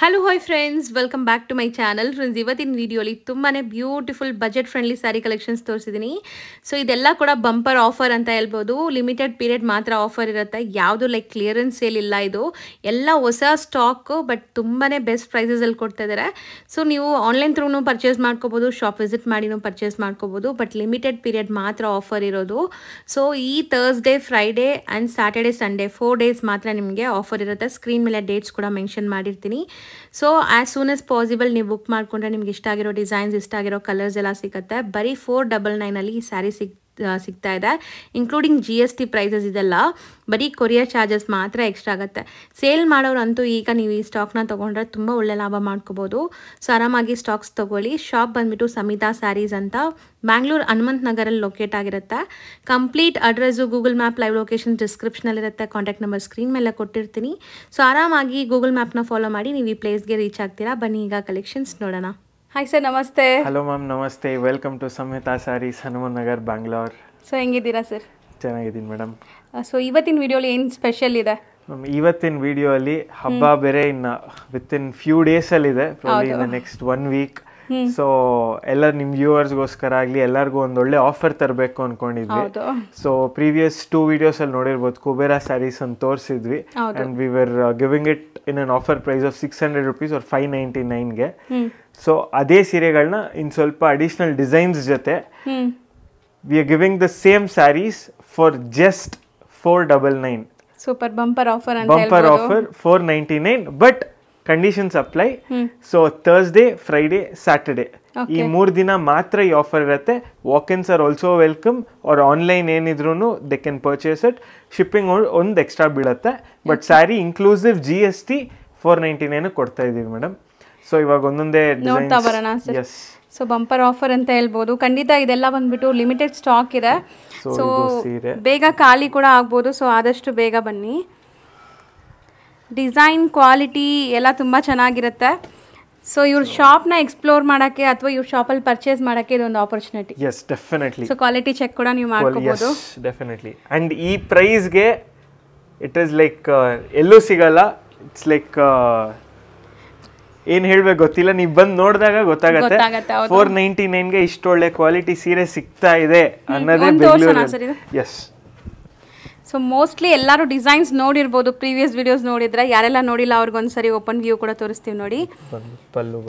hello hi friends welcome back to my channel friends ಇವತ್ತಿನ ವೀಡಿಯೋಲಿ ತುಂಬಾ beautiful budget friendly sari collections ತೋರಿಸಿದ್ದೀನಿ so ಇದೆಲ್ಲ ಕೂಡ ಬಂಪರ್ ಆಫರ್ ಅಂತ ಹೇಳ್ಬೋದು ಲಿಮಿಟೆಡ್ ಪೀರಿಯಡ್ ಮಾತ್ರ ಆಫರ್ ಇರುತ್ತೆ ಯಾವುದು ಲೈಕ್ ಕ್ಲಿಯರೆನ್ಸ್ ಸೇಲ್ ಇಲ್ಲ ಇದು ಎಲ್ಲ ಹೊಸ ಸ್ಟಾಕು ಬಟ್ ತುಂಬಾ ಬೆಸ್ಟ್ ಪ್ರೈಸಸಲ್ಲಿ ಕೊಡ್ತಾ ಇದ್ದಾರೆ ಸೊ ನೀವು ಆನ್ಲೈನ್ ಥ್ರೂನು ಪರ್ಚೇಸ್ ಮಾಡ್ಕೋಬೋದು ಶಾಪ್ ವಿಸಿಟ್ ಮಾಡಿನೂ ಪರ್ಚೇಸ್ ಮಾಡ್ಕೋಬೋದು ಬಟ್ ಲಿಮಿಟೆಡ್ ಪೀರಿಯಡ್ ಮಾತ್ರ ಆಫರ್ ಇರೋದು ಸೊ ಈ Thursday Friday and Saturday Sunday four days ಮಾತ್ರ ನಿಮಗೆ ಆಫರ್ ಇರುತ್ತೆ ಸ್ಕ್ರೀನ್ ಮೇಲೆ ಡೇಟ್ಸ್ ಕೂಡ ಮೆನ್ಷನ್ ಮಾಡಿರ್ತೀನಿ so as soon as possible ನೀವು ಬುಕ್ ಮಾಡಿಕೊಂಡ್ರೆ ನಿಮ್ಗೆ ಇಷ್ಟ ಆಗಿರೋ ಡಿಸೈನ್ಸ್ ಇಷ್ಟ ಆಗಿರೋ ಕಲರ್ಸ್ ಎಲ್ಲ ಸಿಗುತ್ತೆ ಬರೀ ಫೋರ್ ಡಬಲ್ ನೈನಲ್ಲಿ ಈ ಸ್ಯಾರಿ ಸಿಗ್ ಸಿಗ್ತಾ ಇದೆ including G S T prices ಇದೆಲ್ಲ ಬರೀ ಕೊರಿಯರ್ ಚಾರ್ಜಸ್ ಮಾತ್ರ ಎಕ್ಸ್ಟ್ರಾ ಆಗುತ್ತೆ ಸೇಲ್ ಮಾಡೋರಂತೂ ಈಗ ನೀವು ಈ ಸ್ಟಾಕ್ನ ತೊಗೊಂಡ್ರೆ ತುಂಬ ಒಳ್ಳೆ ಲಾಭ ಮಾಡ್ಕೋಬೋದು ಸೊ ಆರಾಮಾಗಿ ಸ್ಟಾಕ್ಸ್ ತೊಗೊಳ್ಳಿ ಶಾಪ್ ಬಂದ್ಬಿಟ್ಟು ಸಮಿತಾ ಸ್ಯಾರೀಸ್ ಅಂತ ಬ್ಯಾಂಗ್ಳೂರು ಹನುಮಂತ್ ನಗರಲ್ಲಿ ಲೊಕೇಟ್ ಆಗಿರುತ್ತೆ complete address Google map live location ಡಿಸ್ಕ್ರಿಪ್ಷನಲ್ಲಿರುತ್ತೆ ಕಾಂಟ್ಯಾಕ್ಟ್ ನಂಬರ್ ಸ್ಕ್ರೀನ್ ಮೇಲೆ ಕೊಟ್ಟಿರ್ತೀನಿ ಸೊ ಆರಾಮಾಗಿ ಗೂಗಲ್ ಮ್ಯಾಪ್ನ ಫಾಲೋ ಮಾಡಿ ನೀವು ಈ ಪ್ಲೇಸ್ಗೆ ರೀಚ್ ಆಗ್ತೀರಾ ಬನ್ನಿ ಈಗ ಕಲೆಕ್ಷನ್ಸ್ ನೋಡೋಣ ಹಾಯ್ ಸರ್ ನಮಸ್ತೆ ಹಲೋ ಮ್ಯಾಮ್ ನಮಸ್ತೆ welcome to Samhita sarees Hanuman Nagar Bangalore so ಹೆಂಗಿದ್ದೀರಾ ಸರ್ ಚೆನ್ನಾಗಿದ್ದೀನಿ ಮೇಡಮ್ ಸೊ uh, ಇವತ್ತಿನ ವಿಡಿಯೋಲಿ ಏನು ಸ್ಪೆಷಲ್ ಇದೆ ಮ್ಯಾಮ್ ಇವತ್ತಿನ ವಿಡಿಯೋ ಅಲ್ಲಿ ಹಬ್ಬ ಬೇರೆ ಇನ್ನು ವಿತ್ ಇನ್ ಫ್ಯೂ ಡೇಸಲ್ಲಿದೆ ನೆಕ್ಸ್ಟ್ ಒನ್ ವೀಕ್ ಸೊ ಎಲ್ಲ ನಿಮ್ ವ್ಯೂವರ್ಸ್ಗೋಸ್ಕರ ಆಗ್ಲಿ ಎಲ್ಲರಿಗೂ ಒಂದೊಳ್ಳೆ ಆಫರ್ ತರಬೇಕು ಅನ್ಕೊಂಡಿದ್ವಿ ಸೊ ಪ್ರೀವಿಯಸ್ ಟೂ ವಿಡಿಯೋಸ್ ಅಲ್ಲಿ ನೋಡಿರ್ಬೋದು ಕುಬೇರಾ ಸ್ಯಾರೀಸ್ ಅಂತ ತೋರಿಸಿದ್ವಿ and we were giving it in an offer price of six hundred rupees or five ninety ನೈನ್ಗೆ ಸೊ ಅದೇ ಸೀರೆಗಳನ್ನ ಇನ್ ಸ್ವಲ್ಪ ಅಡಿಷನಲ್ ಡಿಸೈನ್ಸ್ ಜೊತೆ we are giving the same sarees for just four double nine super bumper offer bumper offer four ninety nine but conditions apply so Thursday Friday Saturday ಈ ಮೂರು ದಿನ ಮಾತ್ರ ಈ ಆಫರ್ ಇರುತ್ತೆ ವಾಕಿನ್ಸ್ ಆರ್ ಆಲ್ಸೋ ವೆಲ್ಕಮ್ ಅವ್ರ online ಏನಿದ್ರು they can purchase it shipping ಒಂದು extra ಬೀಳುತ್ತೆ but sari inclusive G S T four ninety nine ಕೊಡ್ತಾ ಇದ್ದೀವಿ ಮೇಡಮ್ ಸೊ ಇವಾಗ ಒಂದೊಂದೇ ಸೊ ಬಂಪರ್ ಆಫರ್ ಅಂತ ಹೇಳ್ಬೋದು ಖಂಡಿತ ಇದೆಲ್ಲ ಬಂದ್ಬಿಟ್ಟು ಲಿಮಿಟೆಡ್ ಸ್ಟಾಕ್ ಇದೆ ಸೊ ಬೇಗ ಖಾಲಿ ಕೂಡ ಆಗ್ಬೋದು ಸೊ ಆದಷ್ಟು ಬೇಗ ಬನ್ನಿ ಡಿಸೈನ್ ಕ್ವಾಲಿಟಿ ಎಲ್ಲ ತುಂಬ ಚೆನ್ನಾಗಿರುತ್ತೆ ಸೊ ಇವ್ರ ಶಾಪ್ನ ಎಕ್ಸ್ಪ್ಲೋರ್ ಮಾಡೋಕ್ಕೆ ಅಥವಾ ಇವ್ರ ಶಾಪಲ್ಲಿ ಪರ್ಚೇಸ್ ಮಾಡೋಕ್ಕೆ ಇದೊಂದು opportunity yes definitely so quality check ಕೂಡ ನೀವು ಮಾಡ್ಕೋಬಹುದು ಡೆಫಿನೆಟ್ಲಿ ಆ್ಯಂಡ್ ಈ ಪ್ರೈಸ್ಗೆ ಇಟ್ ಇಸ್ ಲೈಕ್ ಎಲ್ಲೂ ಸಿಗಲ್ಲ ಇಟ್ಸ್ ಲೈಕ್ ಏನು ಹೇಳ್ಬೇಕು ಗೊತ್ತಿಲ್ಲ ನೀವು ಬಂದು ನೋಡಿದಾಗ ಗೊತ್ತಾಗತ್ತೆ ಫೋರ್ ನೈಂಟಿ ನೈನ್ಗೆ ಇಷ್ಟೊಳ್ಳೆ ಕ್ವಾಲಿಟಿ ಸೀರೆ ಸಿಗ್ತಾ ಇದೆ ಅನ್ನೋದೇ ಎಸ್ ಸೊ ಮೋಸ್ಟ್ಲಿ ಎಲ್ಲರೂ ಡಿಸೈನ್ಸ್ ನೋಡಿರ್ಬೋದು ಪ್ರೀವಿಯಸ್ ವಿಡಿಯೋಸ್ ನೋಡಿದ್ರೆ ಯಾರೆಲ್ಲ ನೋಡಿಲ್ಲ ಅವ್ರಿಗೊಂದ್ಸರಿ ಓಪನ್ ವ್ಯೂ ಕೂಡ ತೋರಿಸ್ತೀವಿ ನೋಡಿ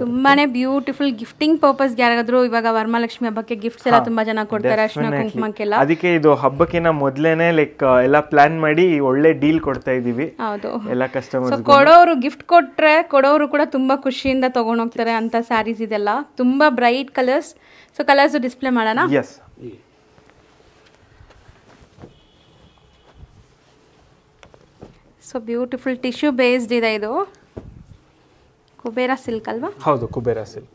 ತುಂಬಾ ಬ್ಯೂಟಿಫುಲ್ ಗಿಫ್ಟಿಂಗ್ ಪರ್ಪಸ್ ಯಾರಾದ್ರೂ ಇವಾಗ ವರಮಹಾಲಕ್ಷ್ಮಿ ಹಬ್ಬಕ್ಕೆ ಗಿಫ್ಟ್ಸ್ ಎಲ್ಲ ತುಂಬಾ ಜನ ಕೊಡ್ತಾರೆ ಅರ್ಶನ ಕುಂಕುಮಕ್ಕೆಲ್ಲ ಅದಕ್ಕೆ ಇದು ಹಬ್ಬಕ್ಕಿಂತ ಮೊದಲೇನೆ ಲೈಕ್ ಎಲ್ಲ ಪ್ಲಾನ್ ಮಾಡಿ ಒಳ್ಳೆ ಡೀಲ್ ಕೊಡ್ತಾ ಇದೀವಿ ಹೌದು ಎಲ್ಲ ಕಸ್ಟಮರ್ ಕೊಡೋರು ಗಿಫ್ಟ್ ಕೊಟ್ರೆ ಕೊಡೋರು ಕೂಡ ತುಂಬಾ ಖುಷಿಯಿಂದ ತಗೊಂಡೋಗ್ತಾರೆ ಅಂತ ಸ್ಯಾರೀಸ್ ಇದೆಲ್ಲ ತುಂಬಾ bright colours so colours display ಮಾಡೋಣ yes so beautiful tissue based ಇದೆ ಇದು ಕುಬೇರ ಸಿಲ್ಕ್ ಅಲ್ವಾ ಹೌದು ಕುಬೇರ ಸಿಲ್ಕ್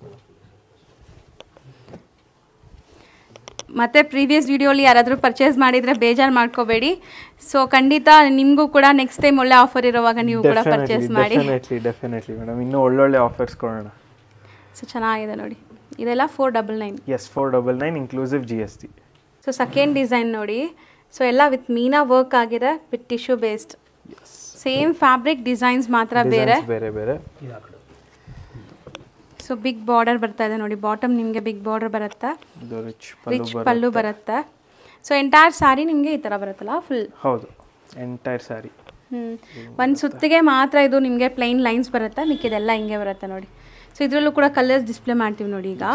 ಮತ್ತು ಪ್ರೀವಿಯಸ್ ವಿಡಿಯೋಲಿ ಯಾರಾದರೂ ಪರ್ಚೇಸ್ ಮಾಡಿದರೆ ಬೇಜಾರು ಮಾಡ್ಕೋಬೇಡಿ ಸೊ ಖಂಡಿತ ನಿಮಗೂ ಕೂಡ ನೆಕ್ಸ್ಟ್ ಟೈಮ್ ಒಳ್ಳೆ ಆಫರ್ ಇರುವಾಗ ನೀವು ಕೂಡ ಪರ್ಚೇಸ್ ಮಾಡಿ ಡೆಫಿನೆಟ್ಲಿ ಮೇಡಮ್ ಇನ್ನೂ ಒಳ್ಳೊಳ್ಳೆ ಆಫರ್ಸ್ ಕೊಡೋಣ ಸೊ ಚೆನ್ನಾಗಿದೆ ನೋಡಿ ಇದೆಲ್ಲ four double nine yes four double nine inclusive G S T so second design ನೋಡಿ ಸೊ ಎಲ್ಲ ವಿತ್ ಮೀನಾ ವರ್ಕ್ ಆಗಿದೆ with tissue based same fabric designs ಮಾತ್ರ ಬೇರೆ ಬೇರೆ ಬೇರೆ ಸೊ ಬಿಗ್ ಬಾರ್ಡರ್ ಬರ್ತಾ ಇದೆ ನೋಡಿ ಬಾಟಮ್ ನಿಮಗೆ ಬಿಗ್ ಬಾರ್ಡರ್ ಬರುತ್ತೆ ರಿಚ್ ಪಲ್ಲು ಬರುತ್ತೆ ಸೊ ಎಂಟೈರ್ ಸಾರಿ ನಿಮಗೆ ಈ ಥರ ಬರುತ್ತಲ್ಲ ಫುಲ್ ಹೌದು ಎಂಟೈರ್ ಹ್ಞೂ ಒಂದು ಸುತ್ತಿಗೆ ಮಾತ್ರ ಇದು ನಿಮಗೆ ಪ್ಲೈನ್ ಲೈನ್ಸ್ ಬರುತ್ತೆ ಮಿಕ್ಕಿದೆಲ್ಲ ಹಿಂಗೆ ಬರುತ್ತೆ ನೋಡಿ ಸೊ ಇದರಲ್ಲೂ ಕೂಡ ಕಲರ್ಸ್ ಡಿಸ್ಪ್ಲೇ ಮಾಡ್ತೀವಿ ನೋಡಿ ಈಗ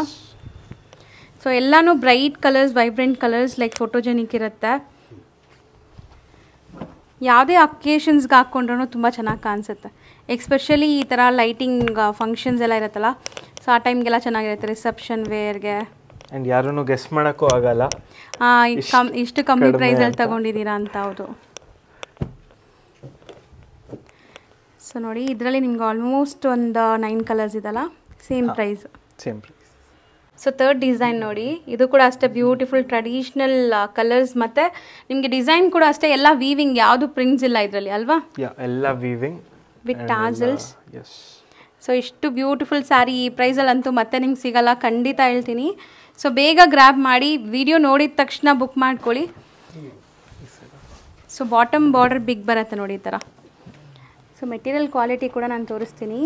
ಸೊ ಎಲ್ಲನೂ bright colours vibrant colours like photogenic ಇರುತ್ತೆ ಯಾವುದೇ ಅಕೇಶನ್ಸ್ಗೆ ಹಾಕ್ಕೊಂಡ್ರೂ ತುಂಬ ಚೆನ್ನಾಗಿ ಕಾಣಿಸುತ್ತೆ ಎಕ್ಸ್ಪೆಷಲಿ ಈ ಥರ ಲೈಟಿಂಗ್ ಫಂಕ್ಷನ್ಸ್ ಎಲ್ಲ ಇರುತ್ತಲ್ಲ ಸೊ ಆ ಟೈಮ್ಗೆಲ್ಲ ಚೆನ್ನಾಗಿರುತ್ತೆ ರಿಸೆಪ್ಷನ್ ವೇರ್ಗೆ ಆ್ಯಂಡ್ ಯಾರೂ ಗೆಸ್ ಮಾಡೋಕ್ಕೂ ಆಗಲ್ಲ ಇಷ್ಟು ಕಮ್ಮಿ ಪ್ರೈಸಲ್ಲಿ ತಗೊಂಡಿದ್ದೀರಾ ಅಂತ ಹೌದು ಸೊ ನೋಡಿ ಇದರಲ್ಲಿ ನಿಮ್ಗೆ ಆಲ್ಮೋಸ್ಟ್ ಒಂದು ನೈನ್ ಕಲರ್ಸ್ ಇದಲ್ಲ same price same price so third design ನೋಡಿ ಇದು ಕೂಡ ಅಷ್ಟೇ ಬ್ಯೂಟಿಫುಲ್ ಟ್ರೆಡಿಷ್ನಲ್ ಕಲರ್ಸ್ ಮತ್ತೆ ನಿಮಗೆ ಡಿಸೈನ್ ಕೂಡ ಅಷ್ಟೇ ಎಲ್ಲ ವೀವಿಂಗ್ ಯಾವುದು ಪ್ರಿಂಟ್ಸ್ ಇಲ್ಲ ಇದರಲ್ಲಿ ಅಲ್ವಾ ಎಲ್ಲ ವೀವಿಂಗ್ ವಿತ್ ಟಾಸಲ್ಸ್ ಸೊ ಇಷ್ಟು ಬ್ಯೂಟಿಫುಲ್ ಸ್ಯಾರಿ ಈ ಅಂತೂ ಮತ್ತೆ ನಿಮ್ಗೆ ಸಿಗಲ್ಲ ಖಂಡಿತ ಹೇಳ್ತೀನಿ ಸೊ ಬೇಗ ಗ್ರ್ಯಾಬ್ ಮಾಡಿ ವಿಡಿಯೋ ನೋಡಿದ ತಕ್ಷಣ ಬುಕ್ ಮಾಡ್ಕೊಳ್ಳಿ ಸೊ ಬಾಟಮ್ ಬಾರ್ಡರ್ ಬಿಗ್ ಬರುತ್ತೆ ನೋಡಿ ಈ ಥರ ಸೊ ಮೆಟೀರಿಯಲ್ ಕ್ವಾಲಿಟಿ ಕೂಡ ನಾನು ತೋರಿಸ್ತೀನಿ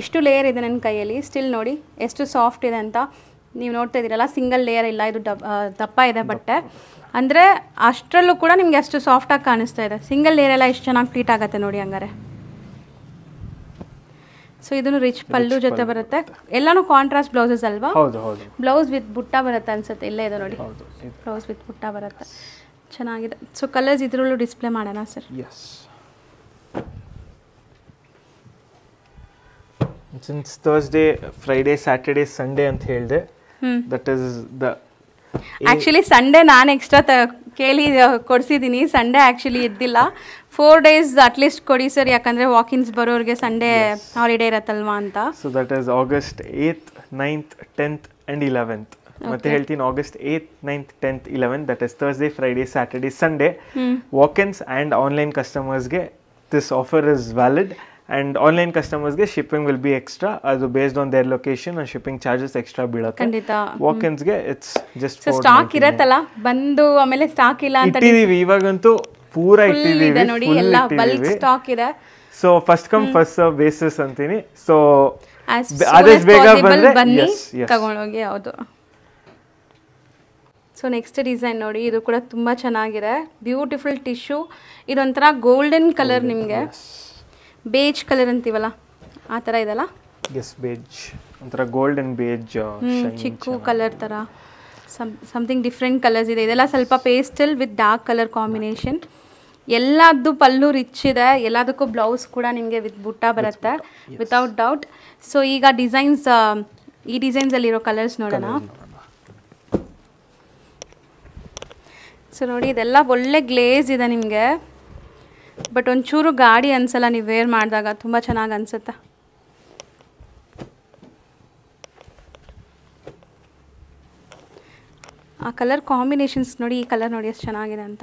ಇಷ್ಟು ಲೇಯರ್ ಇದೆ ನನ್ನ ಕೈಯಲ್ಲಿ ಸ್ಟಿಲ್ ನೋಡಿ ಎಷ್ಟು ಸಾಫ್ಟ್ ಇದೆ ಅಂತ ನೀವು ನೋಡ್ತಾ ಇದ್ದೀರಲ್ಲ ಸಿಂಗಲ್ ಲೇಯರ್ ಇಲ್ಲ ಇದು ದಪ್ಪ ಇದೆ ಬಟ್ಟೆ ಅಂದರೆ ಅಷ್ಟರಲ್ಲೂ ಕೂಡ ನಿಮಗೆ ಅಷ್ಟು ಸಾಫ್ಟಾಗಿ ಕಾಣಿಸ್ತಾ ಇದೆ ಸಿಂಗಲ್ ಲೇಯರ್ ಎಲ್ಲ ಎಷ್ಟು ಚೆನ್ನಾಗಿ ಪ್ಲೀಟ್ ಆಗುತ್ತೆ ನೋಡಿ ಹಂಗಾರೆ ಸೊ ಇದನ್ನು ರಿಚ್ ಪಲ್ಲು ಜೊತೆ ಬರುತ್ತೆ ಎಲ್ಲಾನು ಕಾಂಟ್ರಾಸ್ಟ್ ಬ್ಲೌಸಸ್ ಅಲ್ವಾ ಬ್ಲೌಸ್ ವಿತ್ ಬುಟ್ಟ ಬರುತ್ತೆ ಅನ್ಸುತ್ತೆ ಇಲ್ಲೇ ಇದೆ ನೋಡಿ ಬ್ಲೌಸ್ ವಿತ್ ಬುಟ್ಟ ಬರುತ್ತೆ ಚೆನ್ನಾಗಿದೆ ಸೊ ಕಲರ್ಸ್ ಇದ್ರಲ್ಲೂ ಡಿಸ್ಪ್ಲೇ ಮಾಡೋಣ sir since Thursday Friday Saturday Sunday ಅಂತ ಹೇಳಿದೆ that is the actually Sunday ನಾನು ಎಕ್ಸ್ಟ್ರಾ ತ ಕೇಳಿ ಕೊಡಿಸಿದ್ದೀನಿ ಸಂಡೇ ಆ್ಯಕ್ಚುಲಿ ಇದ್ದಿಲ್ಲ ಫೋರ್ ಡೇಸ್ ಅಟ್ಲೀಸ್ಟ್ ಕೊಡಿ ಸರ್ ಯಾಕಂದರೆ ವಾಕಿನ್ಸ್ ಬರೋರಿಗೆ ಸಂಡೇ ಹಾಲಿಡೇ ಇರತ್ತಲ್ವಾ ಅಂತ so that is August eighth ninth tenth and eleventh ಮತ್ತೆ ಹೇಳ್ತೀನಿ August eighth ninth tenth eleventh that is Thursday Friday Saturday Sunday walk ins and online ಕಸ್ಟಮರ್ಸ್ಗೆ this offer is valid and online ಕಸ್ಟಮರ್ಸ್ಗೆ shipping will be extra ಅದು based on their location and shipping charges extra ಬೀಳುತ್ತೆ ವಾಕನ್ಸ್ಗೆ it's just stock ಇರತ್ತಲ್ಲ ಬಂದು ಆಮೇಲೆ stock ಇಲ್ಲ ಅಂತ ಇಟ್ಟಿದ್ದೀವಿ ಇವಾಗಂತೂ ಪೂರ ಇಟ್ಟಿದ್ದೀವಿ ನೋಡಿ ಎಲ್ಲ ಬಲ್ಕ್ ಸ್ಟಾಕ್ ಇದೆ so first come first serve basis ಅಂತೀನಿ ಸೊ ಆದಷ್ಟು ಬೇಗ ಬಂದ್ರೆ ಬನ್ನಿ ತಗೊಂಡೋಗಿ ಯಾವುದು ಸೊ ನೆಕ್ಸ್ಟ್ ಡಿಸೈನ್ ನೋಡಿ ಇದು ಕೂಡ ತುಂಬ ಚೆನ್ನಾಗಿದೆ ಬ್ಯೂಟಿಫುಲ್ ಟಿಶ್ಯೂ ಇದೊಂಥರ ಗೋಲ್ಡನ್ ಕಲರ್ ನಿಮಗೆ ಬೇಜ್ ಕಲರ್ ಅಂತೀವಲ್ಲ ಆ ತರ ಇದಲ್ಲ ಎಸ್ ಬೇಜ್ ಒಂಥರ ಗೋಲ್ಡನ್ uh, ಬೇಜ್ ಚಿಕ್ಕು ಕಲರ್ ತರ ಸಮ್ ಸಮಥಿಂಗ್ ಡಿಫ್ರೆಂಟ್ ಕಲರ್ಸ್ ಇದೆ ಇದೆಲ್ಲ ಸ್ವಲ್ಪ pastel with dark colour combination ಎಲ್ಲದ್ದು ಪಲ್ಲು ರಿಚ್ ಇದೆ ಎಲ್ಲದಕ್ಕೂ ಬ್ಲೌಸ್ ಕೂಡ ನಿಮಗೆ ವಿತ್ ಬುಟ್ಟ ಬರುತ್ತೆ ವಿತೌಟ್ ಡೌಟ್ ಸೊ ಈಗ ಡಿಸೈನ್ಸ್ uh, ಈ ಅಲ್ಲಿರೋ ಕಲರ್ಸ್ ನೋಡೋಣ ಸೊ ನೋಡಿ ಇದೆಲ್ಲ ಒಳ್ಳೆ ಗ್ಲೇಸ್ ಇದೆ ನಿಮಗೆ ಬಟ್ ಒಂಚೂರು ಗಾಡಿ ಅನ್ಸಲ್ಲ ನೀವು ವೇರ್ ಮಾಡಿದಾಗ ತುಂಬ ಚೆನ್ನಾಗಿ ಅನ್ಸುತ್ತ ಆ ಕಲರ್ ಕಾಂಬಿನೇಷನ್ಸ್ ನೋಡಿ ಈ ಕಲರ್ ನೋಡಿ ಎಷ್ಟು ಚೆನ್ನಾಗಿದೆ ಅಂತ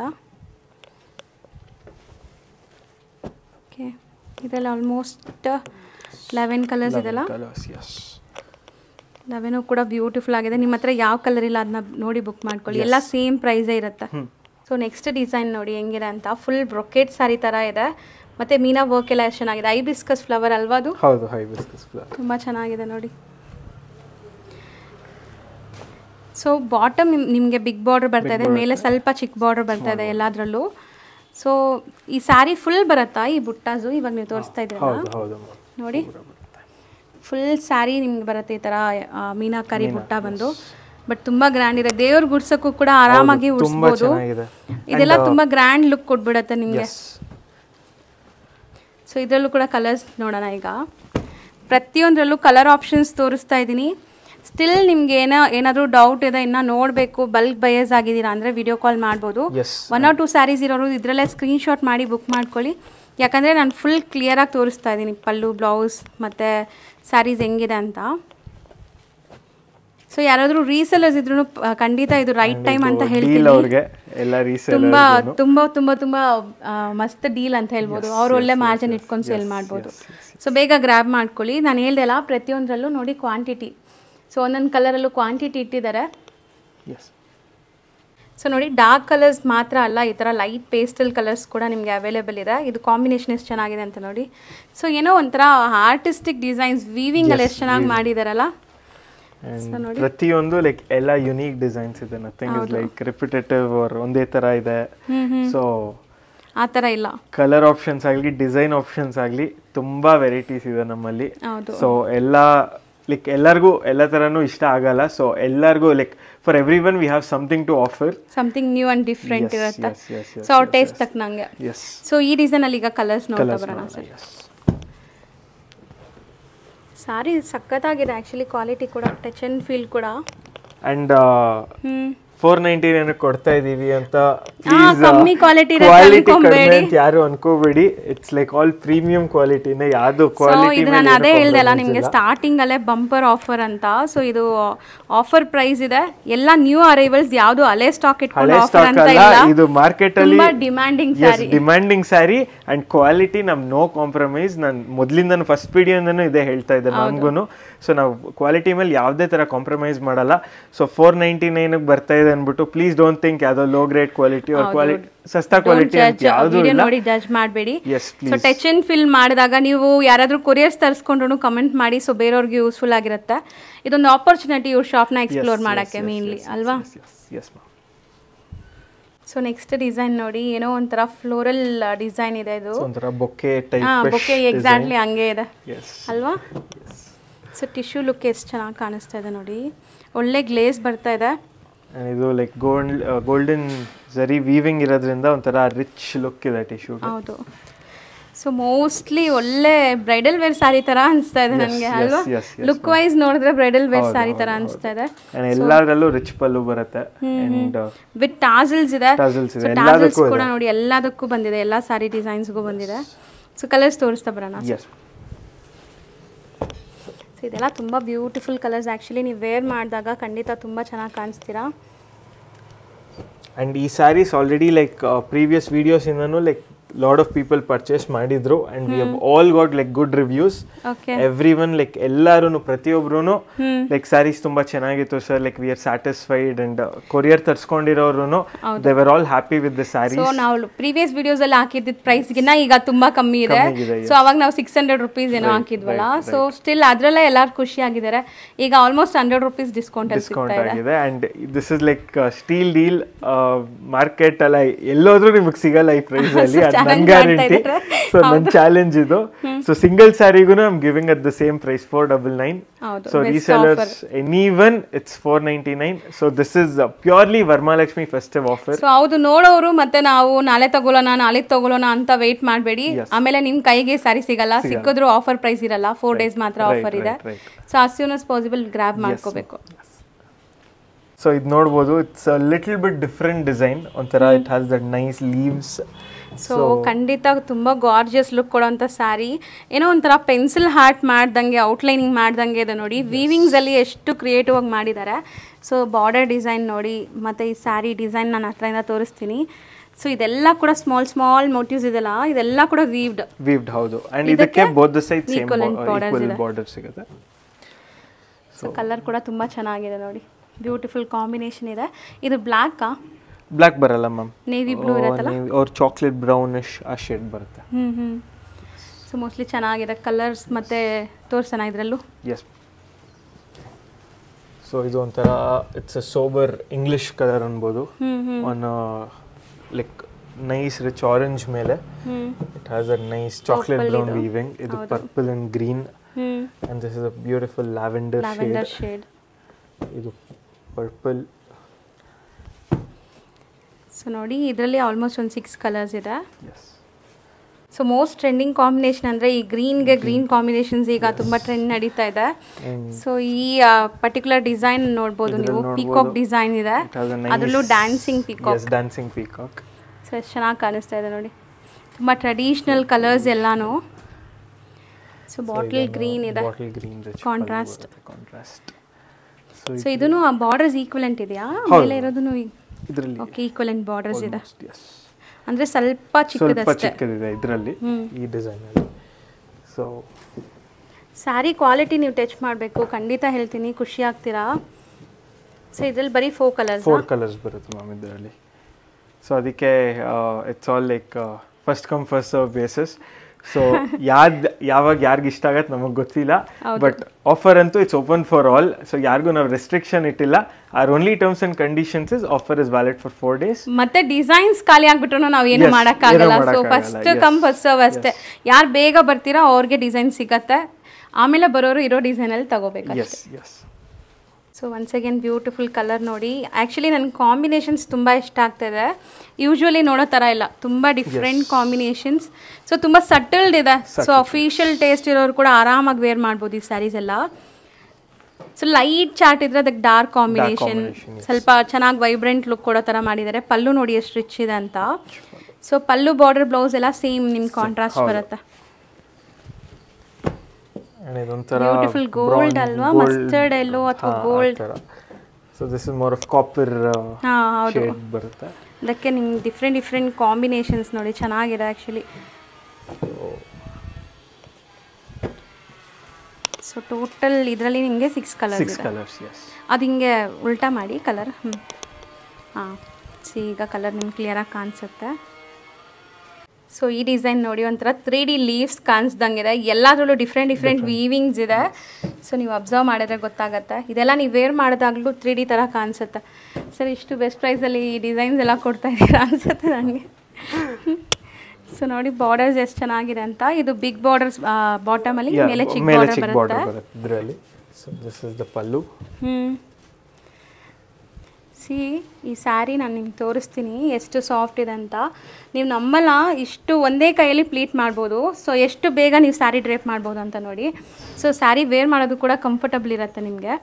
ಓಕೆ ಇದೆಲ್ಲ ಆಲ್ಮೋಸ್ಟ್ ಲೆವೆನ್ ಕಲರ್ಸ್ ಇದೆಲ್ಲ ಲೆವೆನು ಕೂಡ ಬ್ಯೂಟಿಫುಲ್ ಆಗಿದೆ ನಿಮ್ಮ ಹತ್ರ ಯಾವ ಕಲರ್ ಇಲ್ಲ ಅದನ್ನ ನೋಡಿ ಬುಕ್ ಮಾಡ್ಕೊಳ್ಳಿ ಎಲ್ಲ ಸೇಮ್ ಪ್ರೈಸೇ ಇರುತ್ತೆ ಸೊ ನೆಕ್ಸ್ಟ್ ಡಿಸೈನ್ ನೋಡಿ ಹೆಂಗಿದೆ ಅಂತ ಫುಲ್ ಬ್ರೊಕೆಟ್ ಸಾರಿ ತರ ಇದೆ ಮತ್ತೆ ಮೀನಾ ವರ್ಕ್ ಎಲ್ಲ ಎಷ್ಟು ಚೆನ್ನಾಗಿದೆ ಐಬಿಸ್ಕಸ್ ಫ್ಲವರ್ ಅಲ್ವಾ ಅದು ಹೌದು ಬಿಸ್ಕಸ್ ಫ್ಲವರ್ ತುಂಬ ಚೆನ್ನಾಗಿದೆ ನೋಡಿ ಸೊ ಬಾಟಮ್ ನಿಮಗೆ ಬಿಗ್ ಬಾರ್ಡರ್ ಬರ್ತಾ ಇದೆ ಮೇಲೆ ಸ್ವಲ್ಪ ಚಿಕ್ಕ ಬಾರ್ಡರ್ ಬರ್ತಾ ಇದೆ ಎಲ್ಲಾದ್ರಲ್ಲೂ ಸೊ ಈ ಸ್ಯಾರಿ ಫುಲ್ ಬರುತ್ತಾ ಈ ಬುಟ್ಟಾಸು ಇವಾಗ ನೀವು ತೋರಿಸ್ತಾ ಇದ್ದೀರಲ್ಲ ನೋಡಿ ಫುಲ್ ಸ್ಯಾರಿ ನಿಮ್ಗೆ ಬರುತ್ತೆ ಈ ಥರ ಮೀನಾಕಾರಿ ಬುಟ್ಟ ಬಂದು ಬಟ್ ತುಂಬಾ ಗ್ರ್ಯಾಂಡ್ ಇದೆ ದೇವ್ರ ಗುಡ್ಸಕ್ಕೂ ಕೂಡ ಆರಾಮಾಗಿ ಉಡ್ಸ್ಬೋದು ಇದೆಲ್ಲ uh, ತುಂಬಾ ಗ್ರ್ಯಾಂಡ್ ಲುಕ್ ಕೊಟ್ಬಿಡತ್ತೆ ನಿಮಗೆ ಸೊ ಇದರಲ್ಲೂ ಕೂಡ ಕಲರ್ಸ್ ನೋಡೋಣ ಈಗ ಪ್ರತಿಯೊಂದರಲ್ಲೂ ಕಲರ್ ಆಪ್ಷನ್ಸ್ ತೋರಿಸ್ತಾ ಇದ್ದೀನಿ ಸ್ಟಿಲ್ ನಿಮ್ಗೆ ಏನೋ ಏನಾದರೂ ಡೌಟ್ ಇದೆ ಇನ್ನ ನೋಡಬೇಕು ಬಲ್ಕ್ ಬಯಸ್ ಆಗಿದ್ದೀರಾ ಅಂದರೆ ವಿಡಿಯೋ ಕಾಲ್ ಮಾಡ್ಬೋದು ಒನ್ ಆರ್ ಟೂ ಸ್ಯಾರೀಸ್ ಇರೋರು ಇದರಲ್ಲೇ ಸ್ಕ್ರೀನ್ ಶಾಟ್ ಮಾಡಿ ಬುಕ್ ಮಾಡ್ಕೊಳ್ಳಿ ಯಾಕಂದರೆ ನಾನು ಫುಲ್ ಕ್ಲಿಯರಾಗಿ ತೋರಿಸ್ತಾ ಇದ್ದೀನಿ ಪಲ್ಲು ಬ್ಲೌಸ್ ಮತ್ತು ಸ್ಯಾರೀಸ್ ಹೆಂಗಿದೆ ಅಂತ ಸೊ ಯಾರಾದರೂ ರೀಸೆಲರ್ಸ್ ಇದ್ರು ಖಂಡಿತ ಇದು ರೈಟ್ ಟೈಮ್ ಅಂತ ಹೇಳ್ತೀನಿ ತುಂಬಾ ತುಂಬಾ ತುಂಬಾ ತುಂಬಾ ಮಸ್ತ್ ಡೀಲ್ ಅಂತ ಹೇಳ್ಬೋದು ಅವ್ರು ಒಳ್ಳೆ ಮಾರ್ಜಿನ್ ಇಟ್ಕೊಂಡು ಸೇಲ್ ಮಾಡ್ಬೋದು ಸೊ ಬೇಗ ಗ್ರ್ಯಾಬ್ ಮಾಡ್ಕೊಳ್ಳಿ ನಾನು ಹೇಳ್ದೆ ಅಲ್ಲ ಪ್ರತಿಯೊಂದರಲ್ಲೂ ನೋಡಿ ಕ್ವಾಂಟಿಟಿ ಸೊ ಒಂದೊಂದು ಕಲರಲ್ಲೂ ಕ್ವಾಂಟಿಟಿ ಇಟ್ಟಿದ್ದಾರೆ ಸೊ ನೋಡಿ ಡಾರ್ಕ್ ಕಲರ್ಸ್ ಮಾತ್ರ ಅಲ್ಲ ಈ ಥರ ಲೈಟ್ ಪೇಸ್ಟಲ್ ಕಲರ್ಸ್ ಕೂಡ ನಿಮಗೆ ಅವೈಲೇಬಲ್ ಇದೆ ಇದು ಕಾಂಬಿನೇಷನ್ ಎಷ್ಟು ಚೆನ್ನಾಗಿದೆ ಅಂತ ನೋಡಿ ಸೊ ಏನೋ ಒಂಥರ ಆರ್ಟಿಸ್ಟಿಕ್ ಡಿಸೈನ್ಸ್ ವೀವಿಂಗಲ್ಲಿ ಎಷ್ಟು ಚೆನ್ನಾಗಿ ಮಾಡಿದಾರಲ್ಲ ಪ್ರತಿಯೊಂದು ಲೈಕ್ ಎಲ್ಲ ಯುನೀಕ್ ಡಿಸೈನ್ಸ್ ಇದೆ nothing is like repetitive or ಒಂದೇ ತರ ಇದೆ ಸೊ ಆ ತರ ಇಲ್ಲ ಕಲರ್ ಆಪ್ಷನ್ಸ್ ಆಗಲಿ ಡಿಸೈನ್ ಆಪ್ಷನ್ಸ್ ಆಗಲಿ ತುಂಬಾ ವೆರೈಟೀಸ್ ಇದೆ ನಮ್ಮಲ್ಲಿ ಸೊ ಎಲ್ಲ ಲೈಕ್ ಎಲ್ಲರಿಗೂ ಎಲ್ಲ ಥರನೂ ಇಷ್ಟ ಆಗಲ್ಲ ಸೊ ಎಲ್ಲರಿಗೂ like for everyone we have something to offer something new and different ಇರುತ್ತೆ ಸೊ ಅವ್ರ ಟೇಸ್ಟ್ ತಕ್ಕನಂಗೆ ಸೊ ಈ ಅಲ್ಲಿ ಈಗ ಕಲರ್ಸ್ ನೋಡ್ತಾ ಬರೋಣ ಸರ್ సారీ సక్కదాಗಿದೆ ಆ್ಯಕ್ಚುಲಿ ಕ್ವಾಲಿಟಿ ಕೂಡ ಟಚ್ ಆ್ಯಂಡ್ ಫೀಲ್ ಕೂಡ అండ్ ಫೋರ್ ನೈಂಟಿ ನೈನ್ ಕೊಡ್ತಾ ಇದೀವಿ ಅಂತ ಕಮ್ಮಿ ಕ್ವಾಲಿಟಿ ಕ್ವಾಲಿಟಿ ಯಾರು ಅನ್ಕೋಬೇಡಿ ಇಟ್ಸ್ ಲೈಕ್ ಆಲ್ ಪ್ರೀಮಿಯಂ ಕ್ವಾಲಿಟಿನ ಯಾವುದು ಕ್ವಾಲಿಟಿ ನಾನು ಅದೇ ಹೇಳ್ದೆ ನಿಮಗೆ ಸ್ಟಾರ್ಟಿಂಗ್ ಅಲ್ಲೇ ಬಂಪರ್ ಆಫರ್ ಅಂತ ಸೊ ಇದು ಆಫರ್ ಪ್ರೈಸ್ ಇದೆ ಎಲ್ಲ ನ್ಯೂ ಅರೈವಲ್ಸ್ ಯಾವುದು ಹಳೆ ಸ್ಟಾಕ್ ಇಟ್ಕೊಂಡು ಆಫರ್ ಅಂತ ಇಲ್ಲ ಇದು ಮಾರ್ಕೆಟ್ ಅಲ್ಲಿ demanding sari demanding sari and quality ನಮ್ ನೋ ಕಾಂಪ್ರಮೈಸ್ ನಾನು ಮೊದಲಿಂದ ಫಸ್ಟ್ ವಿಡಿಯೋಯಿಂದನೂ ಇದೇ ಹೇಳ್ತಾ ಇದ್ದೆ ನನ್ಗೂ ಸೊ ನಾವು ಕ್ವಾಲಿಟಿ ಮೇಲೆ ಯಾವುದೇ ತರ ಕಾಂಪ್ರಮೈಸ್ ಮಾಡಲ್ಲ ಸೊ ಫೋರ್ ನೈಂಟಿ ನೈನ್ ಬರ್ತಾ ಇದೆ ಇದೆ ಅನ್ಬಿಟ್ಟು ಪ್ಲೀಸ್ ಡೋಂಟ್ ಥಿಂಕ್ ಯಾವುದೋ ಲೋ ಗ್ರೇಡ್ ಕ್ವಾಲಿಟಿ ಸಸ್ತಾ ಕ್ವಾಲಿಟಿ ನೋಡಿ ಜಡ್ಜ್ ಮಾಡಬೇಡಿ ಸೊ ಟಚ್ ಇನ್ ಫಿಲ್ ಮಾಡಿದಾಗ ನೀವು ಯಾರಾದರೂ ಕೊರಿಯರ್ಸ್ ತರಿಸ್ಕೊಂಡ್ರು ಕಮೆಂಟ್ ಮಾಡಿ ಸೊ ಬೇರೆಯವ್ರಿಗೆ ಯೂಸ್ಫುಲ್ ಆಗಿರುತ್ತೆ ಇದೊಂದು ಆಪರ್ಚುನಿಟಿ ಇವ್ರ ಶಾಪ್ನ ಎಕ್ಸ್ಪ್ಲೋರ್ ಮಾಡೋಕ್ಕೆ ಮೇನ್ಲಿ ಅಲ್ವಾ ಸೊ ನೆಕ್ಸ್ಟ್ ಡಿಸೈನ್ ನೋಡಿ ಏನೋ ಒಂಥರ ಫ್ಲೋರಲ್ ಡಿಸೈನ್ ಇದೆ ಇದು ಬೊಕ್ಕೆ ಬೊಕ್ಕೆ ಎಕ್ಸಾಕ್ಟ್ಲಿ ಹಂಗೆ ಇದೆ ಅಲ್ವಾ ಸೊ ಟಿಶ್ಯೂ ಲುಕ್ ಎಷ್ಟು ಚೆನ್ನಾಗಿ ಕಾಣಿಸ್ತಾ ಇದೆ ನೋಡಿ ಒಳ್ಳೆ ಗ್ಲೇಸ್ ಬರ್ತಾ ಇದೆ ಇದು like gold golden zari weaving ಇರೋದ್ರಿಂದ ಒಂಥರ ರಿಚ್ ಲುಕ್ ಇದೆ ಟಿಶ್ಯೂ ಹೌದು ಸೊ ಮೋಸ್ಟ್ಲಿ ಒಳ್ಳೆ ಬ್ರೈಡಲ್ ವೇರ್ ಸಾರಿ ತರ ಅನಿಸ್ತಾ ಇದೆ ನನಗೆ ಅಲ್ವಾ ಲುಕ್ ವೈಸ್ ನೋಡಿದ್ರೆ ಬ್ರೈಡಲ್ ವೇರ್ ಸಾರಿ ತರ ಅನಿಸ್ತಾ ಇದೆ ಎಲ್ಲದರಲ್ಲೂ ರಿಚ್ ಪಲ್ಲು ಬರುತ್ತೆ ವಿತ್ ಟಾಸಲ್ಸ್ uh, ಇದೆ ಟಾಸಲ್ಸ್ ಕೂಡ ನೋಡಿ ಎಲ್ಲದಕ್ಕೂ ಬಂದಿದೆ ಎಲ್ಲಾ ಸಾರಿ ಡಿಸೈನ್ಸ್ ಗೂ ಬಂದಿದೆ ಸೊ ಕಲರ್ಸ್ ತೋರಿಸ್ತಾ ಬರೋಣ ಸೊ ಇದೆಲ್ಲ ತುಂಬ ಬ್ಯೂಟಿಫುಲ್ ಕಲರ್ಸ್ ಆ್ಯಕ್ಚುಲಿ ನೀವು ವೇರ್ ಮಾಡಿದಾಗ ಖಂಡಿತ ತುಂಬ ಚೆನ್ನಾಗಿ ಕಾಣಿಸ್ತೀರಾ ಆ್ಯಂಡ್ ಈ ಸ್ಯಾರೀಸ್ ಆಲ್ರೆಡಿ ಲೈಕ್ ಪ್ರೀವಿಯಸ್ ವೀಡಿಯೋಸಿಂದನೂ like lot of people purchase ಮಾಡಿದ್ರು and we all got like good reviews everyone like ಎಲ್ಲರೂ ಪ್ರತಿಯೊಬ್ಬರೂ ಲೈಕ್ ಸ್ಯಾರೀಸ್ ತುಂಬಾ ಚೆನ್ನಾಗಿತ್ತು sir like we are satisfied and courier ತರ್ಸ್ಕೊಂಡಿರೋರು they were all happy with the sari ನಾವು previous videos ಅಲ್ಲಿ ಹಾಕಿದ್ದ price ಗಿನ್ನ ಈಗ ತುಂಬಾ ಕಮ್ಮಿ ಇದೆ ಸೊ ಅವಾಗ ನಾವು ಸಿಕ್ಸ್ ಹಂಡ್ರೆಡ್ ರುಪೀಸ್ ಏನೋ ಹಾಕಿದ್ವಲ್ಲ ಸೊ ಸ್ಟಿಲ್ ಅದ್ರಲ್ಲೇ ಎಲ್ಲರೂ ಖುಷಿ ಆಗಿದ್ದಾರೆ ಈಗ almost hundred rupees discount discount ಆಗಿದೆ and this is like steal deal market ಅಲ್ಲ ಎಲ್ಲೋದ್ರೂ ನಿಮಗೆ ಸಿಗಲ್ಲ ಈ ಪ್ರೈಸ್ ಅಲ್ಲಿ ನನ್ನ ಸೊ ನನ್ನ ಚಾಲೆಂಜ್ ಇದು ಸೊ ಸಿಂಗಲ್ ಸ್ಯಾರಿಗೂ I'm giving at the same price four double nine so resellers anyone it's four ninety nine so this is purely Varamahalakshmi festive offer so ಹೌದು ನೋಡೋರು ಮತ್ತೆ ನಾವು ನಾಳೆ ತಗೊಳೋಣ ನಾಳೆ ತಗೊಳೋಣ ಅಂತ ವೆಯ್ಟ್ ಮಾಡಬೇಡಿ ಆಮೇಲೆ ನಿಮ್ಮ ಕೈಗೆ ಸ್ಯಾರಿ ಸಿಗಲ್ಲ ಸಿಕ್ಕಿದ್ರು ಆಫರ್ ಪ್ರೈಸ್ ಇರಲ್ಲ ಫೋರ್ ಡೇಸ್ ಮಾತ್ರ ಆಫರ್ ಇದೆ so as soon as possible grab ಮಾಡ್ಕೋಬೇಕು ಸೊ ಇದು ನೋಡ್ಬೋದು it's little bit different design ಒಂಥರ it has that nice leaves so ಖಂಡಿತ ತುಂಬಾ ಗಾರ್ಜಿಯಸ್ ಲುಕ್ ಕೊಡೋಂಥ ಸ್ಯಾರಿ ಏನೋ ಒಂಥರ ಪೆನ್ಸಿಲ್ ಹಾರ್ಟ್ ಮಾಡ್ದಂಗೆ ಔಟ್ಲೈನಿಂಗ್ ಮಾಡ್ದಂಗೆ ಇದೆ ನೋಡಿ ವೀವಿಂಗ್ಸ್ ಅಲ್ಲಿ ಎಷ್ಟು ಕ್ರಿಯೇಟಿವ್ ಆಗಿ ಮಾಡಿದ್ದಾರೆ ಸೊ ಬಾರ್ಡರ್ ಡಿಸೈನ್ ನೋಡಿ ಮತ್ತೆ ಈ ಸ್ಯಾರಿ ಡಿಸೈನ್ ನಾನು ಹತ್ರದಿಂದ ತೋರಿಸ್ತೀನಿ ಸೊ ಇದೆಲ್ಲ ಕೂಡ ಸ್ಮಾಲ್ ಸ್ಮಾಲ್ ಮೋಟಿವ್ಸ್ ಇದೆಲ್ಲ ಇದೆಲ್ಲ ಕೂಡ ವೀವ್ಡ್ ವೀವ್ಡ್ ಹೌದು ಅಂಡ್ ಇದಕ್ಕೆ ಬಾರ್ಡರ್ ಸೊ ಕಲರ್ ಕೂಡ ತುಂಬಾ ಚೆನ್ನಾಗಿದೆ ನೋಡಿ ಬ್ಯೂಟಿಫುಲ್ ಕಾಂಬಿನೇಷನ್ ಇದೆ ಇದು ಬ್ಲ್ಯಾಕಾ ಬ್ಲ್ಯಾಕ್ ಬರಲ್ಲ ಮ್ಯಾಮ್ ನೇವಿ ಬ್ಲೂ ಇರುತ್ತಲ್ಲ ಅವ್ರ ಚಾಕ್ಲೇಟ್ ಬ್ರೌನಿಶ್ ಆ ಶೇಡ್ oh, ಬರುತ್ತೆ ಹ್ಞೂ ಹ್ಞೂ ಸೊ ಮೋಸ್ಟ್ಲಿ ಚೆನ್ನಾಗಿದೆ ಕಲರ್ಸ್ ಮತ್ತೆ ತೋರಿಸೋಣ ಇದರಲ್ಲೂ ಎಸ್ ಸೊ ಇದು ಒಂಥರ it's a sober English colour ಅನ್ಬೋದು one like nice rich orange ಮೇಲೆ it has a nice chocolate brown weaving ಇದು purple and green and this is a beautiful lavender shade ಇದು ಪರ್ಪಲ್ ಸೊ ನೋಡಿ ಇದರಲ್ಲಿ almost ಒಂದು six colours ಇದೆ so most trending combination ಅಂದರೆ ಈ ಗ್ರೀನ್ಗೆ green combinations ಈಗ ತುಂಬ ಟ್ರೆಂಡ್ ನಡೀತಾ ಇದೆ ಸೊ ಈ ಪರ್ಟಿಕ್ಯುಲರ್ ಡಿಸೈನ್ ನೋಡ್ಬೋದು ನೀವು ಪಿಕಾಕ್ ಡಿಸೈನ್ ಇದೆ ಅದರಲ್ಲೂ dancing peacock dancing peacock so ಎಷ್ಟು ಚೆನ್ನಾಗಿ ಕಾಣಿಸ್ತಾ ಇದೆ ನೋಡಿ ತುಂಬ ಟ್ರೆಡಿಷ್ನಲ್ ಕಲರ್ಸ್ ಎಲ್ಲಾನು ಸೊ ಬಾಟಲ್ ಗ್ರೀನ್ ಇದೆ ಕಾಂಟ್ರಾಸ್ಟ್ ಕಾಂಟ್ರಾಸ್ಟ್ ಸೊ ಇದೂ ಬಾರ್ಡರ್ಸ್ ಈಕ್ವಲೆಂಟ್ ಇದೆಯಾ ಮೇಲೆ ಇರೋದನ್ನು ಇದರಲ್ಲಿ ಓಕೆ ಈಕ್ವಲೆಂಟ್ ಬಾರ್ಡರ್ಸ್ ಇದೆ ಅಂದ್ರೆ ಸ್ವಲ್ಪ ಸ್ವಲ್ಪ ಚಿಕ್ಕದಿದೆ ಇದರಲ್ಲಿ ಈ ಡಿಸೈನ್ ಅಲ್ಲಿ ಸೊ ಸ್ಯಾರಿ ಕ್ವಾಲಿಟಿ ನೀವು ಟಚ್ ಮಾಡಬೇಕು ಖಂಡಿತ ಹೇಳ್ತೀನಿ ಖುಷಿ ಆಗ್ತೀರಾ ಸೊ ಇದ್ರಲ್ಲಿ ಬರೀ ಫೋ ಕಲರ್ಸ್ ಫೋರ್ ಕಲರ್ಸ್ ಬರುತ್ತೆ ಮ್ಯಾಮ್ ಇದರಲ್ಲಿ ಸೊ ಅದಕ್ಕೆ it's all like first come first serve basis so ಯಾರ್ ಯಾವಾಗ ಯಾರಿಗೆ ಇಷ್ಟ ಆಗತ್ತೆ ನಮಗೆ ಗೊತ್ತಿಲ್ಲ ಬಟ್ ಆಫರ್ ಅಂತೂ it's open for all so ಯಾರಿಗೂ ನಾವು ರೆಸ್ಟ್ರಿಕ್ಷನ್ ಇಟ್ಟಿಲ್ಲ or only terms and conditions is offer is valid for four days ಮತ್ತೆ ಡಿಸೈನ್ಸ್ ಖಾಲಿ ಆಗ್ಬಿಟ್ರು ನಾವು ಏನು ಮಾಡೋಕ್ಕಾಗಲ್ಲ so first come first serve ಅಷ್ಟೇ ಯಾರು ಬೇಗ ಬರ್ತೀರಾ ಅವ್ರಿಗೆ ಡಿಸೈನ್ ಸಿಗತ್ತೆ ಆಮೇಲೆ ಬರೋರು ಇರೋ ಡಿಸೈನಲ್ಲಿ ತಗೋಬೇಕು yes yes so once again beautiful colour ನೋಡಿ ಆ್ಯಕ್ಚುಲಿ ನನ್ನ ಕಾಂಬಿನೇಷನ್ಸ್ ತುಂಬ ಇಷ್ಟ ಆಗ್ತಿದೆ ಯೂಶ್ವಲಿ ನೋಡೋ ಥರ ಇಲ್ಲ ತುಂಬ ಡಿಫ್ರೆಂಟ್ ಕಾಂಬಿನೇಷನ್ಸ್ ಸೊ ತುಂಬ ಸಟಲ್ಡ್ ಇದೆ ಸೊ ಅಫಿಷಿಯಲ್ ಟೇಸ್ಟ್ ಇರೋರು ಕೂಡ ಆರಾಮಾಗಿ ವೇರ್ ಮಾಡ್ಬೋದು ಈ ಸ್ಯಾರೀಸ್ ಎಲ್ಲ ಸೊ ಲೈಟ್ ಚಾರ್ಟ್ ಇದ್ರೆ ಅದಕ್ಕೆ ಡಾರ್ಕ್ ಕಾಂಬಿನೇಷನ್ ಸ್ವಲ್ಪ ಚೆನ್ನಾಗಿ ವೈಬ್ರೆಂಟ್ ಲುಕ್ ಕೊಡೋ ಥರ ಮಾಡಿದ್ದಾರೆ ಪಲ್ಲು ನೋಡಿ ಎಷ್ಟು ರಿಚ್ ಇದೆ ಅಂತ ಸೊ ಪಲ್ಲು ಬಾರ್ಡರ್ ಬ್ಲೌಸ್ ಎಲ್ಲ ಸೇಮ್ ನಿಮ್ಗೆ ಕಾಂಟ್ರಾಸ್ಟ್ ಬರುತ್ತೆ ಬ್ಯೂಟಿಫುಲ್ ಗೋಲ್ಡ್ ಅಲ್ವಾ ಮಸ್ಟರ್ಡ್ ಎಲ್ಲೋ ಅಥವಾ gold so this is more of copper shade ಬರುತ್ತೆ ಅದಕ್ಕೆ ನಿಮ್ಗೆ ಡಿಫ್ರೆಂಟ್ ಡಿಫ್ರೆಂಟ್ ಕಾಂಬಿನೇಷನ್ಸ್ ನೋಡಿ ಚೆನ್ನಾಗಿದೆ ಆ್ಯಕ್ಚುಲಿ ಸೊ ಟೋಟಲ್ ಇದರಲ್ಲಿ ನಿಮಗೆ ಸಿಕ್ಸ್ ಕಲರ್ಸ್ ಕಲರ್ಸ್ ಅದು ಹಿಂಗೆ ಉಲ್ಟಾ ಮಾಡಿ ಕಲರ್ ಹ್ಞೂ ಹಾಂ ಈಗ ಕಲರ್ ನಿಮ್ಗೆ ಕ್ಲಿಯರಾಗಿ ಕಾಣಿಸುತ್ತೆ ಸೊ ಈ ಡಿಸೈನ್ ನೋಡಿ ಒಂಥರ ತ್ರೀ ಡಿ ಲೀವ್ಸ್ ಕಾಣಿಸ್ದಂಗಿದೆ ಎಲ್ಲದರಲ್ಲೂ ಡಿಫ್ರೆಂಟ್ ಡಿಫ್ರೆಂಟ್ ವೀವಿಂಗ್ಸ್ ಇದೆ ಸೊ ನೀವು ಅಬ್ಸರ್ವ್ ಮಾಡಿದ್ರೆ ಗೊತ್ತಾಗುತ್ತೆ ಇದೆಲ್ಲ ನೀವು ವೇರ್ ಮಾಡಿದಾಗಲೂ ತ್ರೀ ಡಿ ಥರ ಕಾಣಿಸುತ್ತೆ ಸರ್ ಇಷ್ಟು ಬೆಸ್ಟ್ ಪ್ರೈಸಲ್ಲಿ ಈ ಡಿಸೈನ್ಸ್ ಎಲ್ಲ ಕೊಡ್ತಾ ಇದ್ದೀರಾ ಅನಿಸುತ್ತೆ ನನಗೆ ಸೊ ನೋಡಿ ಬಾರ್ಡರ್ಸ್ ಎಷ್ಟು ಚೆನ್ನಾಗಿದೆ ಅಂತ ಇದು ಬಿಗ್ ಬಾರ್ಡರ್ಸ್ ಬಾಟಮಲ್ಲಿ ಮೇಲೆ ಚಿಕ್ಕ ಬಾರ್ಡರ್ ಬರುತ್ತೆ so this is the pallu see ಈ ಸ್ಯಾರಿ ನಾನು ನಿಮ್ಗೆ ತೋರಿಸ್ತೀನಿ ಎಷ್ಟು ಸಾಫ್ಟ್ ಇದೆ ಅಂತ ನೀವು ನಮ್ಮಲ್ಲ ಇಷ್ಟು ಒಂದೇ ಕೈಯಲ್ಲಿ ಪ್ಲೀಟ್ ಮಾಡ್ಬೋದು ಸೊ ಎಷ್ಟು ಬೇಗ ನೀವು ಸ್ಯಾರಿ ಡ್ರೇಪ್ ಮಾಡ್ಬೋದು ಅಂತ ನೋಡಿ ಸೊ ಸ್ಯಾರಿ ವೇರ್ ಮಾಡೋದು ಕೂಡ ಕಂಫರ್ಟಬಲ್ ಇರುತ್ತೆ ನಿಮಗೆ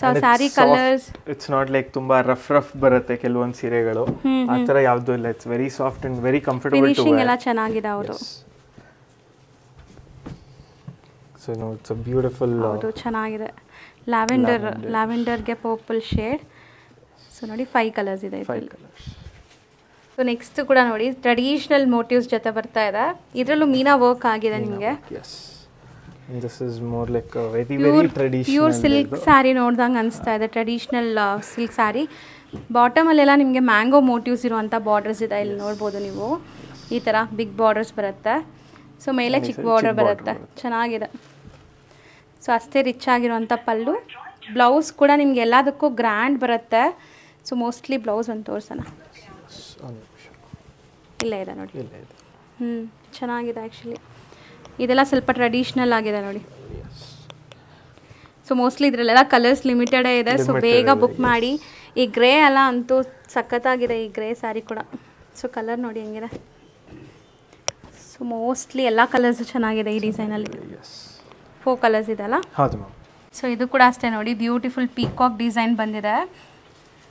so sari colours it's not like ತುಂಬಾ ರಫ್ ರಫ್ ಬರುತ್ತೆ ಕೆಲವೊಂದು ಸೀರೆಗಳು ಆ ಥರ ಯಾವುದು ಇಲ್ಲ it's very soft and very comfortable finishing ಎಲ್ಲ ಚೆನ್ನಾಗಿದೆ ಅವರು ಸೊ ನೋ ಇಟ್ಸ್ ಬ್ಯೂಟಿಫುಲ್ ಅದು ಚೆನ್ನಾಗಿದೆ ಲ್ಯಾವೆಂಡರ್ ಲ್ಯಾವೆಂಡರ್ಗೆ ಪರ್ಪಲ್ ಶೇಡ್ ಸೊ ನೋಡಿ ಫೈವ್ ಕಲರ್ಸ್ ಇದೆ ಸೊ ನೆಕ್ಸ್ಟ್ ಕೂಡ ನೋಡಿ ಟ್ರೆಡಿಷನಲ್ ಮೋಟಿವ್ಸ್ ಜೊತೆ ಬರ್ತಾ ಇದೆ ಇದರಲ್ಲೂ ಮೀನಾ ವರ್ಕ್ ಆಗಿದೆ ನಿಮಗೆ ದಿಸ್ ಪ್ಯೂರ್ ಸಿಲ್ಕ್ ಸ್ಯಾರಿ ನೋಡ್ದಂಗೆ ಅನಿಸ್ತಾ ಇದೆ ಟ್ರೆಡಿಷನಲ್ ಸಿಲ್ಕ್ ಸ್ಯಾರಿ ಬಾಟಮಲ್ಲೆಲ್ಲ ನಿಮಗೆ ಮ್ಯಾಂಗೋ ಮೋಟಿವ್ಸ್ ಇರುವಂಥ ಬಾರ್ಡರ್ಸ್ ಇದೆ ಇಲ್ಲಿ ನೋಡ್ಬೋದು ನೀವು ಈ ಥರ ಬಿಗ್ ಬಾರ್ಡರ್ಸ್ ಬರುತ್ತೆ ಸೊ ಮೇಲೆ ಚಿಕ್ಕ ಬಾರ್ಡರ್ ಬರುತ್ತೆ ಚೆನ್ನಾಗಿದೆ ಸೊ ಅಷ್ಟೇ ರಿಚ್ ಆಗಿರುವಂತ ಪಲ್ಲು ಬ್ಲೌಸ್ ಕೂಡ ನಿಮ್ಗೆ ಎಲ್ಲದಕ್ಕೂ ಗ್ರ್ಯಾಂಡ್ ಬರುತ್ತೆ ಸೊ ಮೋಸ್ಟ್ಲಿ ಬ್ಲೌಸ್ ಒಂದು ತೋರಿಸೋಣ ಇಲ್ಲ ಇದೆ ನೋಡಿ ಹ್ಞೂ ಚೆನ್ನಾಗಿದೆ ಆ್ಯಕ್ಚುಲಿ ಇದೆಲ್ಲ ಸ್ವಲ್ಪ ಟ್ರೆಡಿಷ್ನಲ್ ಆಗಿದೆ ನೋಡಿ ಸೊ ಮೋಸ್ಟ್ಲಿ ಇದರಲ್ಲೆಲ್ಲ ಕಲರ್ಸ್ ಲಿಮಿಟೆಡೇ ಇದೆ ಸೊ ಬೇಗ ಬುಕ್ ಮಾಡಿ ಈ ಗ್ರೇ ಎಲ್ಲ ಅಂತೂ ಸಖತ್ತಾಗಿದೆ ಈ ಗ್ರೇ ಸ್ಯಾರಿ ಕೂಡ ಸೊ ಕಲರ್ ನೋಡಿ ಹೆಂಗಿದೆ ಸೊ ಮೋಸ್ಟ್ಲಿ ಎಲ್ಲ ಕಲರ್ಸು ಚೆನ್ನಾಗಿದೆ ಈ ಡಿಸೈನಲ್ಲಿ ಫೋ ಕಲರ್ಸ್ ಇದೆಲ್ಲ ಸೊ ಇದು ಕೂಡ ಅಷ್ಟೇ ನೋಡಿ ಬ್ಯೂಟಿಫುಲ್ ಪೀಕಾಕ್ ಡಿಸೈನ್ ಬಂದಿದೆ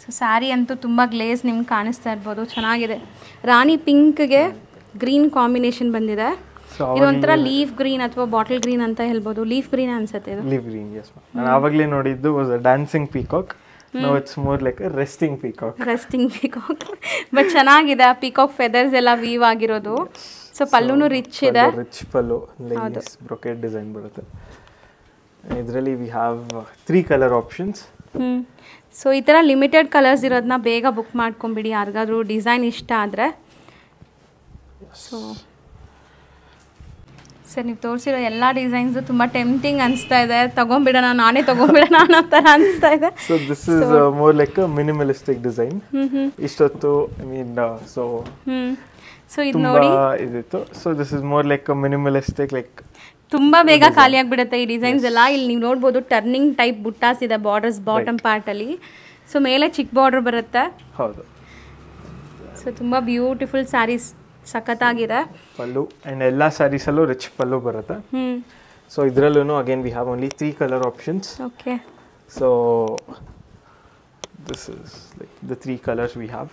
ಸೊ ಸ್ಯಾರಿ ಅಂತೂ ತುಂಬ ಗ್ಲೇಸ್ ನಿಮ್ಗೆ ಕಾಣಿಸ್ತಾ ಇರ್ಬೋದು ಚೆನ್ನಾಗಿದೆ ರಾಣಿ ಪಿಂಕ್ಗೆ ಗ್ರೀನ್ ಕಾಂಬಿನೇಷನ್ ಬಂದಿದೆ ಇದೊಂಥರ ಲೀಫ್ ಗ್ರೀನ್ ಅಥವಾ ಬಾಟಲ್ ಗ್ರೀನ್ ಅಂತ ಹೇಳ್ಬೋದು ಲೀಫ್ ಗ್ರೀನ್ ಅನ್ಸುತ್ತೆ ಇದು ಲೀಫ್ ಗ್ರೀನ್ ಎಸ್ ನಾನು ಆವಾಗಲೇ ನೋಡಿದ್ದು dancing peacock no it's more like resting peacock resting peacock but ಚೆನ್ನಾಗಿದೆ ಆ ಪೀಕಾಕ್ ಫೆದರ್ಸ್ ಎಲ್ಲ ವೀವ್ ಆಗಿರೋದು ಸೊ ಪಲ್ಲುನು ರಿಚ್ ಇದೆ rich pallu lines brocade design ಬರುತ್ತೆ ಇದರಲ್ಲಿ we have three colour options so ಈ ಥರ ಲಿಮಿಟೆಡ್ ಕಲರ್ಸ್ ಇರೋದನ್ನ ಬೇಗ ಬುಕ್ ಮಾಡ್ಕೊಂಬಿಡಿ ಯಾರಿಗಾದ್ರೂ ಡಿಸೈನ್ ಇಷ್ಟ ಆದರೆ ಸೊ ಸರ್ ನೀವು ತೋರಿಸಿರೋ ಎಲ್ಲ ಡಿಸೈನ್ಸು ತುಂಬ ಟೆಂಪ್ಟಿಂಗ್ ಅನಿಸ್ತಾ ಇದೆ ತಗೊಂಬಿಡೋಣ ನಾನೇ ತಗೊಂಬಿಡೋಣ ಅನ್ನೋ ಥರ ಅನಿಸ್ತಾ ಇದೆ so this is more like minimalistic design ಇಷ್ಟೊತ್ತು ಐ ಮೀನ್ ಸೊ ಸೊ ಇದು ನೋಡಿ ಇದಿತ್ತು so this is more like minimalistic like ತುಂಬಾ ಬೇಗ ಖಾಲಿ ಈ ಡಿಸೈನ್ಸ್ ಎಲ್ಲ ಇಲ್ಲಿ ನೀವು ನೋಡ್ಬೋದು ಟರ್ನಿಂಗ್ ಟೈಪ್ ಬುಟ್ಟಾಸ್ ಇದೆ ಬಾರ್ಡರ್ಸ್ ಬಾಟಮ್ ಪಾರ್ಟ್ ಅಲ್ಲಿ ಸೊ ಮೇಲೆ ಚಿಕ್ಕ ಬಾರ್ಡರ್ ಬರುತ್ತೆ ಹೌದು ಸೊ ತುಂಬಾ ಬ್ಯೂಟಿಫುಲ್ ಸ್ಯಾರೀಸ್ ಸಖತ್ತಾಗಿದೆ ಪಲ್ಲು ಅಂಡ್ ಎಲ್ಲ ಸ್ಯಾರೀಸಲ್ಲೂ ರಿಚ್ ಪಲ್ಲು ಬರುತ್ತೆ ಸೊ ಇದ್ರಲ್ಲೂ again we have only three colour options okay so this is like the three colours we have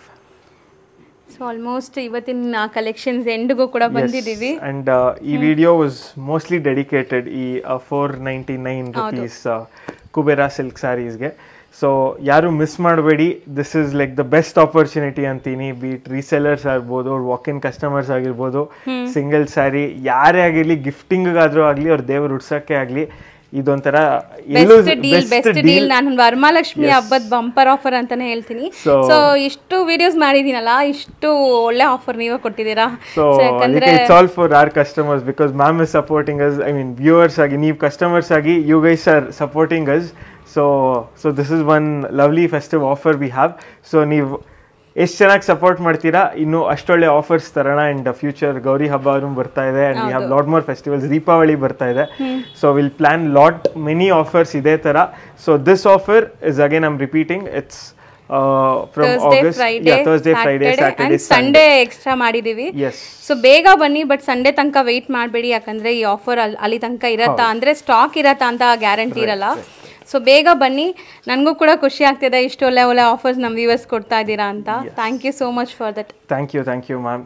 so almost ಇವತ್ತಿನ ಕಲೆಕ್ಷನ್ಸ್ ಎಂಡ್ಗೂ ಕೂಡ ಬಂದಿದ್ದೀವಿ ಅಂಡ್ uh, ಈ ವಿಡಿಯೋ ವಾಸ್ ಮೋಸ್ಟ್ಲಿ ಡೆಡಿಕೇಟೆಡ್ ಈ four ninety nine rupees Kubera silk ಸ್ಯಾರೀಸ್ಗೆ so ಯಾರು miss ಮಾಡಬೇಡಿ this is like the best opportunity ಅಂತೀನಿ ಬೀಟ್ ರೀಸೆಲ್ಲರ್ಸ್ ಆಗ್ಬೋದು ಅವ್ರ ವಾಕ್ ಇನ್ ಕಸ್ಟಮರ್ಸ್ ಆಗಿರ್ಬೋದು ಸಿಂಗಲ್ ಸ್ಯಾರಿ ಯಾರೇ ಆಗಿರಲಿ ಗಿಫ್ಟಿಂಗ್ ಆದ್ರೂ ಆಗಲಿ ಅವ್ರ ದೇವ್ರು ಉಡ್ಸೋಕ್ಕೆ ಆಗಲಿ ಇದೊಂಥರ ವರಮಹಾಲಕ್ಷ್ಮಿ ಹಬ್ಬದ ಬಂಪರ್ ಆಫರ್ ಅಂತಾನೆ ಹೇಳ್ತೀನಿ ಸೊ ಇಷ್ಟು ವಿಡಿಯೋಸ್ ಮಾಡಿದೀನಲ್ಲ ಇಷ್ಟು ಒಳ್ಳೆ ಆಫರ್ ನೀವೇ ಕೊಟ್ಟಿದ್ದೀರಾ so it's all for our customers because ma'am is supporting us I mean viewers ಆಗಿ ನೀವು ಕಸ್ಟಮರ್ಸ್ ಆಗಿ you guys are supporting us so so this is one lovely festive offer we have so ನೀವು ಎಷ್ಟು ಚೆನ್ನಾಗಿ support ಮಾಡ್ತೀರಾ ಇನ್ನು ಅಷ್ಟೊಳ್ಳೆ offers ತರೋಣ ಅಂಡ್ ಫ್ಯೂಚರ್ ಗೌರಿ ಹಬ್ಬ ಬರ್ತಾ ಇದೆ and we have lot more festivals Deepavali ಬರ್ತಾ ಇದೆ so will plan lot many offers ಇದೇ ಥರ so this offer is again I'm repeating it's Uh, from Thursday, August, Friday, yeah, Thursday, Saturday, Sunday extra ಮಾಡಿದೀವಿ so ಬೇಗ ಬನ್ನಿ but Sunday ತನಕ weight ಮಾಡಬೇಡಿ ಯಾಕಂದ್ರೆ ಈ ಆಫರ್ ಅಲ್ಲಿ ತನಕ ಇರತ್ತಾ ಅಂದ್ರೆ ಸ್ಟಾಕ್ ಇರತ್ತಾ ಅಂತ ಗ್ಯಾರಂಟಿ ಇರಲ್ಲ ಸೊ ಬೇಗ ಬನ್ನಿ ನನಗೂ ಕೂಡ ಖುಷಿ ಆಗ್ತಿದೆ ಇಷ್ಟು ಒಳ್ಳೆ ಒಳ್ಳೆ ಆಫರ್ಸ್ ನಮ್ ವ್ಯೂವರ್ಸ್ ಕೊಡ್ತಾ ಇದ್ದೀರಾ ಅಂತ thank you so much for that thank you thank you ma'am